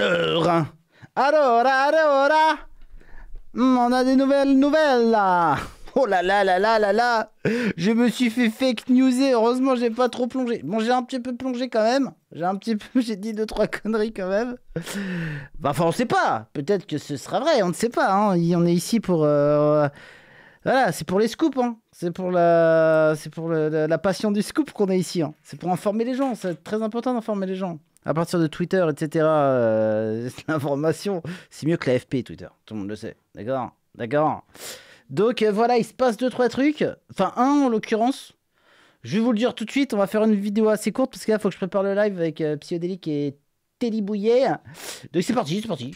Alors, alors, alors, hmm, on a des nouvelles nouvelles là. Oh là là là là là là Je me suis fait fake newser, heureusement j'ai pas trop plongé. Bon j'ai un petit peu plongé quand même. J'ai un petit peu, j'ai dit deux trois conneries quand même. Bah enfin on sait pas, peut-être que ce sera vrai, on ne sait pas. Hein. On est ici pour... Euh, voilà, c'est pour les scoops, hein. c'est pour, la... c'est pour la passion du scoop qu'on est ici. Hein. C'est pour informer les gens, c'est très important d'informer les gens à partir de Twitter, etc. Euh, l'information, c'est mieux que la FP Twitter. Tout le monde le sait. D'accord D'accord Donc euh, voilà, il se passe deux, trois trucs. Enfin, un en l'occurrence. Je vais vous le dire tout de suite. On va faire une vidéo assez courte parce que là, il faut que je prépare le live avec euh, et Teddy Donc c'est parti, c'est parti.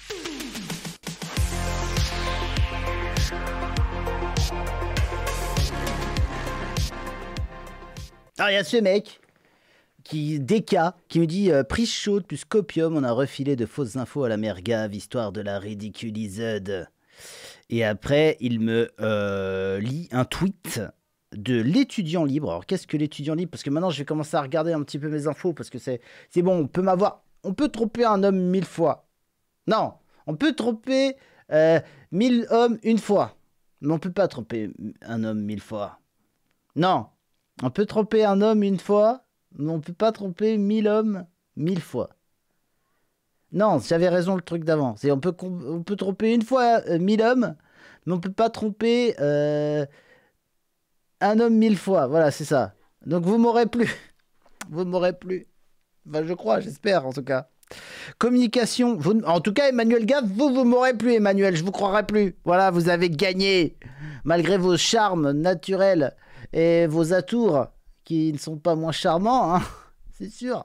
Ah, il y a ce mec qui, qui me dit euh, prise chaude plus copium, on a refilé de fausses infos à la mère histoire de la ridiculisade. Et après, il me euh, lit un tweet de l'étudiant libre. Alors, qu'est-ce que l'étudiant libre Parce que maintenant, je vais commencer à regarder un petit peu mes infos, parce que c'est bon, on peut m'avoir. On peut tromper un homme mille fois. Non, on peut tromper euh, mille hommes une fois. Mais on peut pas tromper un homme mille fois. Non, on peut tromper un homme une fois, on peut pas tromper mille hommes mille fois. Non, j'avais raison le truc d'avant. C'est on peut, peut tromper une fois euh, mille hommes, mais on peut pas tromper euh, un homme mille fois. Voilà, c'est ça. Donc vous m'aurez plus. Vous m'aurez plus. je crois, j'espère en tout cas. Communication. en tout cas, Emmanuel Gaff, vous, vous m'aurez plus, Emmanuel. Je vous croirai plus. Voilà, vous avez gagné. Malgré vos charmes naturels et vos atours qui ne sont pas moins charmants, hein, c'est sûr.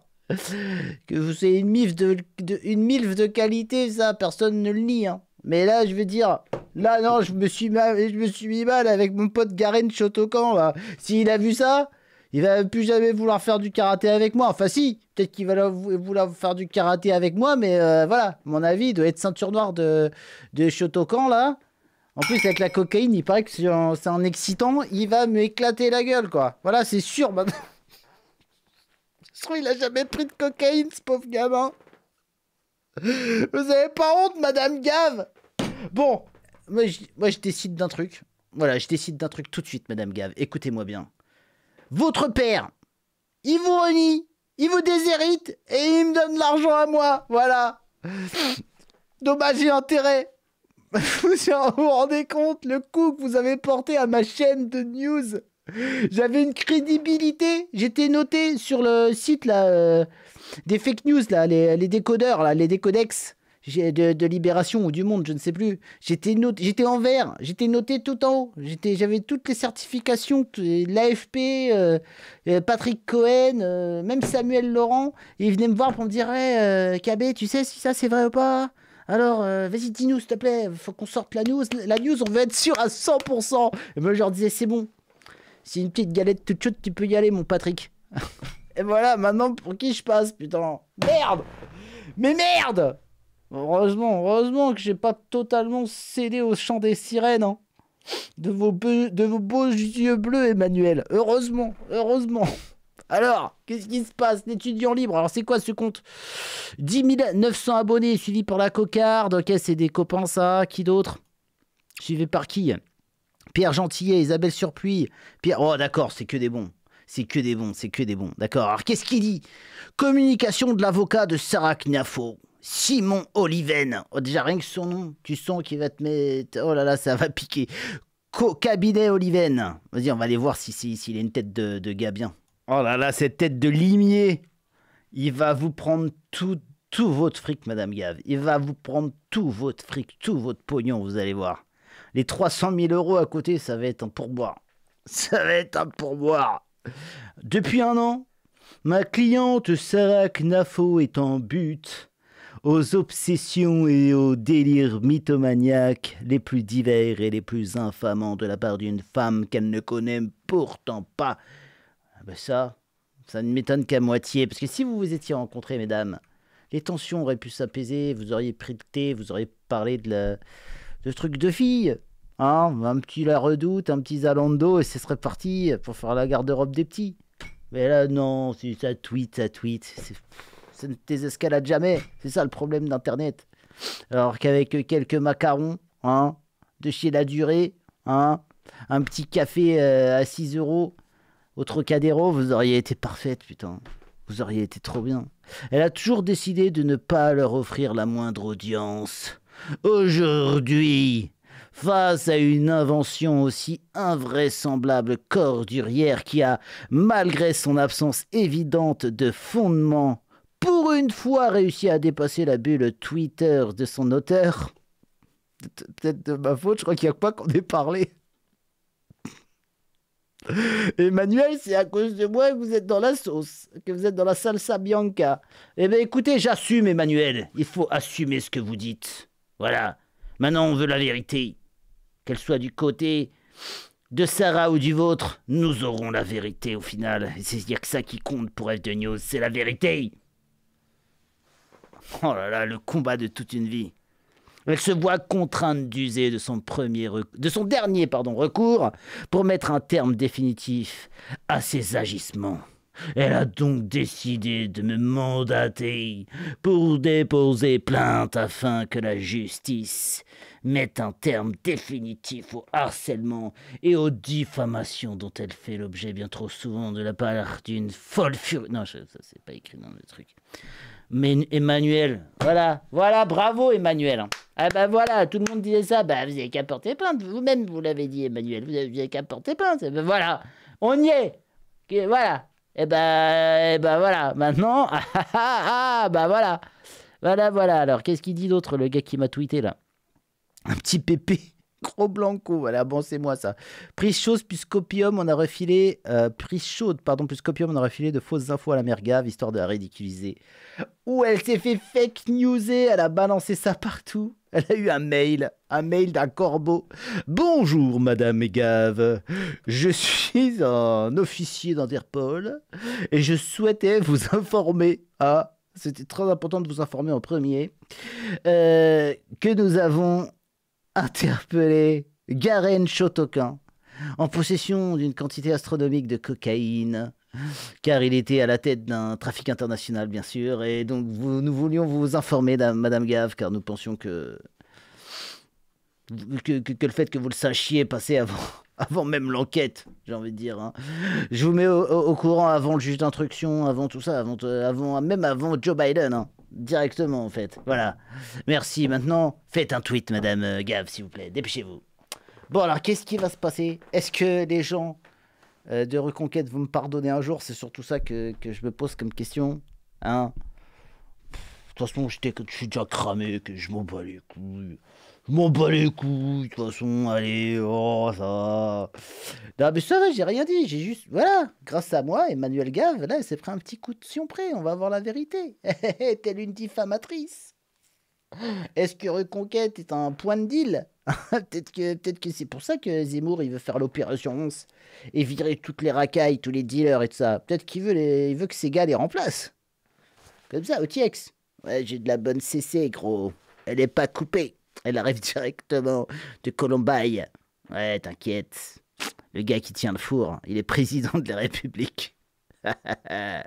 Que vous soyez une mif de, une milf de qualité, ça, personne ne le nie. Hein. Mais là, je veux dire, là, non, je me suis, mal, je me suis mis mal avec mon pote Garen Chotokan. S'il a vu ça, il va plus jamais vouloir faire du karaté avec moi. Enfin, si, peut-être qu'il va vouloir faire du karaté avec moi, mais euh, voilà, mon avis, il doit être ceinture noire de, de Shotokan, là. En plus, avec la cocaïne, il paraît que c'est en, excitant, il va me éclater la gueule, quoi. Voilà, c'est sûr, madame. Bah. Je trouve qu'il a jamais pris de cocaïne, ce pauvre gamin. Vous avez pas honte, Madame Gave Bon, moi je, moi, je décide d'un truc. Voilà, je décide d'un truc tout de suite, Madame Gave. Écoutez-moi bien. Votre père, il vous renie, il vous déshérite et il me donne l'argent à moi. Voilà. Dommage et intérêt. Bah, vous vous rendez compte le coup que vous avez porté à ma chaîne de news J'avais une crédibilité. J'étais noté sur le site là, euh, des fake news, là, les, décodeurs, là, les décodex de, de, Libération ou du Monde, je ne sais plus. J'étais j'étais en vert, j'étais noté tout en haut. J'avais toutes les certifications, l'AFP, euh, euh, Patrick Cohen, même Samuel Laurent. ils venaient me voir pour me dire hey, eh, KB, tu sais si ça c'est vrai ou pas alors, euh, vas-y, dis-nous, s'il te plaît, faut qu'on sorte la news. La news, on veut être sûr à 100%. Et moi, je leur disais, c'est bon. Si une petite galette toute chaude, tu peux y aller, mon Patrick. Et voilà, maintenant, pour qui je passe, putain. Merde Mais merde Heureusement, heureusement que j'ai pas totalement cédé au chant des sirènes, hein. De vos, de vos beaux yeux bleus, Emmanuel. Heureusement, heureusement. Alors, qu'est-ce qui se passe L'étudiant libre, alors c'est quoi ce compte 10 900 abonnés suivis par la cocarde. Ok, c'est des copains ça. Qui d'autre Suivi par qui Pierre Gentillet, Isabelle Surpuis. Pierre... Oh d'accord, c'est que des bons. C'est que des bons, c'est que des bons. D'accord. Alors qu'est-ce qu'il dit Communication de l'avocat de Sarah Knafo. Simon Oliven. Oh, déjà rien que son nom, tu sens qu'il va te mettre. Oh là là, ça va piquer. cabinet Oliven. Vas-y, on va aller voir s'il si, a une tête de, de Oh là là, cette tête de limier Il va vous prendre tout, tout votre fric, Madame Gave. Il va vous prendre tout votre fric, tout votre pognon, vous allez voir. Les 300 000 euros à côté, ça va être un pourboire. Ça va être un pourboire. Depuis un an, ma cliente Sarah Knafo est en but aux obsessions et aux délires mythomaniaques les plus divers et les plus infamants de la part d'une femme qu'elle ne connaît pourtant pas ah ben ça, ça ne m'étonne qu'à moitié. Parce que si vous vous étiez rencontrés, mesdames, les tensions auraient pu s'apaiser, vous auriez pris le thé, vous auriez parlé de, la... de trucs de filles. Hein un petit La Redoute, un petit Zalando, et ce serait parti pour faire la garde-robe des petits. Mais là, non, ça tweet, ça tweet. Ça ne désescalade jamais. C'est ça le problème d'Internet. Alors qu'avec quelques macarons, hein, de chez la durée, hein, un petit café euh, à 6 euros, au Trocadéro, vous auriez été parfaite, putain. Vous auriez été trop bien. Elle a toujours décidé de ne pas leur offrir la moindre audience. Aujourd'hui, face à une invention aussi invraisemblable qu'ordurière qui a, malgré son absence évidente de fondement, pour une fois réussi à dépasser la bulle Twitter de son auteur. Peut-être de ma faute, je crois qu'il n'y a pas qu'on ait parlé. Emmanuel, c'est à cause de moi que vous êtes dans la sauce, que vous êtes dans la salsa bianca. Eh bien écoutez, j'assume Emmanuel, il faut assumer ce que vous dites. Voilà, maintenant on veut la vérité. Qu'elle soit du côté de Sarah ou du vôtre, nous aurons la vérité au final. C'est à dire que ça qui compte pour F News, c'est la vérité. Oh là là, le combat de toute une vie. Elle se voit contrainte d'user de son, dernier pardon, recours pour mettre un terme définitif à ses agissements. Elle a donc décidé de me mandater pour déposer plainte afin que la justice mette un terme définitif au harcèlement et aux diffamations dont elle fait l'objet bien trop souvent de la part d'une folle furie. Non, ça c'est pas écrit dans le truc. Mais Emmanuel, voilà, voilà, bravo Emmanuel. Ah ben voilà, tout le monde disait ça. Bah vous n'avez qu'à porter plainte. Vous-même, vous, l'avez dit Emmanuel. Vous n'avez qu'à porter plainte. Eh ben voilà, on y est. voilà. Et eh ben, bah voilà, maintenant, ah, ah, ah, ah bah voilà. Voilà, voilà. Alors, qu'est-ce qu'il dit d'autre, le gars qui m'a tweeté là Un petit pépé. Gros Blanco, voilà, bon, c'est moi ça. Prise chaude, puis copium, on a refilé. Pris euh, prise chaude, pardon, plus copium, on a refilé de fausses infos à la Gave, histoire de la ridiculiser. Ou elle s'est fait fake newser, elle a balancé ça partout. Elle a eu un mail, un mail d'un corbeau. Bonjour Madame Gave. je suis un officier d'Interpol et je souhaitais vous informer Ah, C'était très important de vous informer en premier euh, que nous avons interpellé Garen Shotokan en possession d'une quantité astronomique de cocaïne, car il était à la tête d'un trafic international, bien sûr. Et donc, nous voulions vous informer, Madame Gave, car nous pensions que, que, le fait que vous le sachiez passait avant, avant même l'enquête, j'ai envie de dire. Hein. Je vous mets au, courant avant le juge d'instruction, avant tout ça, avant, euh, même avant Joe Biden. Hein directement en fait. Voilà. Merci. Maintenant, faites un tweet, Madame euh, Gave, s'il vous plaît. Dépêchez-vous. Bon, alors, qu'est-ce qui va se passer Est-ce que les gens euh, de Reconquête vont me pardonner un jour C'est surtout ça que, je me pose comme question. Hein de toute façon, je, je suis déjà cramé, que je m'en bats les couilles m'en bats les couilles, de toute façon, allez, oh, ça va. Non, mais ça va, j'ai rien dit, j'ai juste. Voilà, grâce à moi, Emmanuel Gave, là, il s'est pris un petit coup de sion près, on va voir la vérité. Telle une diffamatrice. Est-ce que Reconquête est un point de deal Peut-être que, peut que c'est pour ça que Zemmour, il veut faire l'opération 11 et virer toutes les racailles, tous les dealers et tout ça. Peut-être qu'il veut, veut que ces gars les remplacent. Comme ça, au TX. Ouais, j'ai de la bonne CC, gros. Elle est pas coupée. Elle arrive directement de Colombaille. Ouais, t'inquiète. Le gars qui tient le four, il est président de la République. Et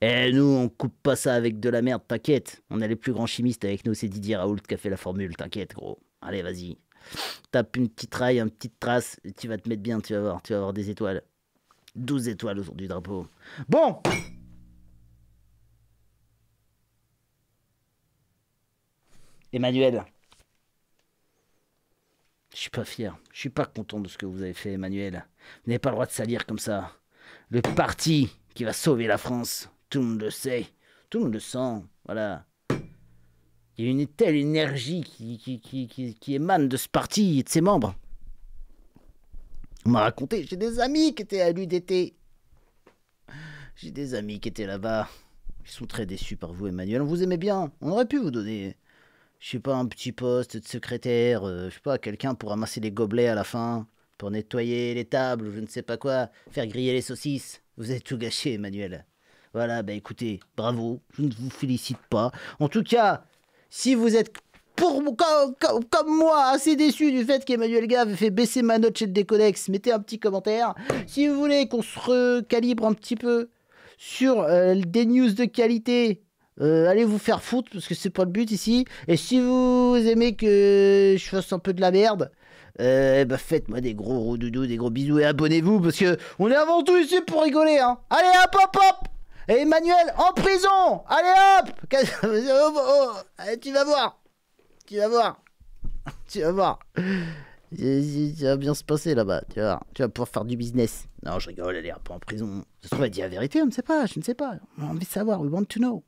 eh, nous, on coupe pas ça avec de la merde, t'inquiète. On a les plus grands chimistes avec nous, c'est Didier Raoult qui a fait la formule, t'inquiète, gros. Allez, vas-y. Tape une petite raille, une petite trace, tu vas te mettre bien, tu vas voir, tu vas avoir des étoiles. 12 étoiles autour du drapeau. Bon Emmanuel, je suis pas fier. Je suis pas content de ce que vous avez fait, Emmanuel. Vous n'avez pas le droit de salir comme ça. Le parti qui va sauver la France, tout le monde le sait. Tout le monde le sent. Voilà. Il y a une telle énergie qui, qui émane de ce parti et de ses membres. On m'a raconté, j'ai des amis qui étaient à l'UDT. J'ai des amis qui étaient là-bas. Ils sont très déçus par vous, Emmanuel. On vous aimait bien. On aurait pu vous donner je suis pas, un petit poste de secrétaire, euh, je je sais pas, quelqu'un pour ramasser les gobelets à la fin, pour nettoyer les tables, je ne sais pas quoi, faire griller les saucisses. Vous avez tout gâché, Emmanuel. Voilà, ben écoutez, bravo, je ne vous félicite pas. En tout cas, si vous êtes pour, comme, moi, assez déçu du fait qu'Emmanuel Gave fait baisser ma note chez le Décodex, mettez un petit commentaire. Si vous voulez qu'on se recalibre un petit peu sur euh, des news de qualité, euh, allez vous faire foutre parce que c'est pas le but ici. Et si vous aimez que je fasse un peu de la merde, euh, bah faites-moi des gros, gros des gros bisous et abonnez-vous parce que on est avant tout ici pour rigoler. Hein. Allez hop hop hop et Emmanuel en prison. Allez hop oh, oh. Eh, Tu vas voir, tu vas voir, tu vas voir. Ça bien se passer là-bas, tu vas, tu vas pouvoir faire du business. Non, je rigole, elle est pas en prison. Ça se trouve, la vérité, on ne sait pas, je ne sais pas. On a envie de savoir, we want to know.